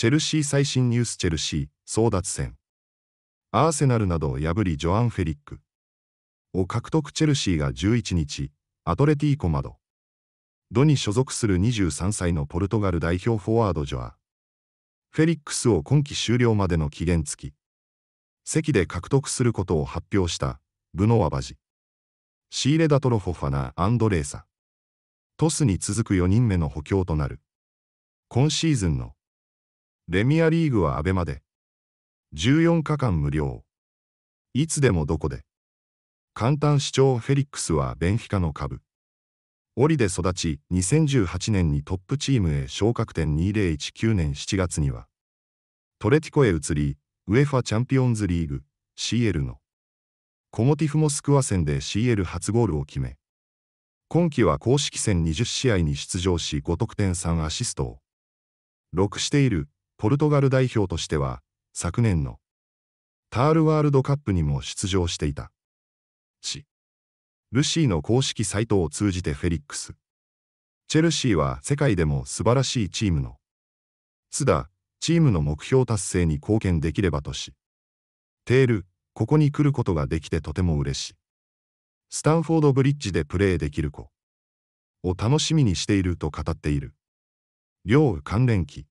チェルシー最新ニュースチェルシー争奪戦アーセナルなどを破りジョアン・フェリックを獲得チェルシーが11日アトレティーコマドドに所属する23歳のポルトガル代表フォワードジョアフェリックスを今季終了までの期限付き席で獲得することを発表したブノワバジシーレダトロフォファナアンドレーサトスに続く4人目の補強となる今シーズンのレミアリーグは abema で。14日間無料。いつでもどこで。簡単視聴フェリックスはベンヒカの株。リで育ち、2018年にトップチームへ昇格点2019年7月には、トレティコへ移り、ウェファチャンピオンズリーグ、CL の、コモティフモスクワ戦で CL 初ゴールを決め、今季は公式戦20試合に出場し5得点3アシストを、6しているポルトガル代表としては、昨年のタールワールドカップにも出場していた。し、ルシーの公式サイトを通じてフェリックス。チェルシーは世界でも素晴らしいチームの、津田、チームの目標達成に貢献できればとし、テール、ここに来ることができてとても嬉しい。スタンフォードブリッジでプレーできる子を楽しみにしていると語っている。両関連機。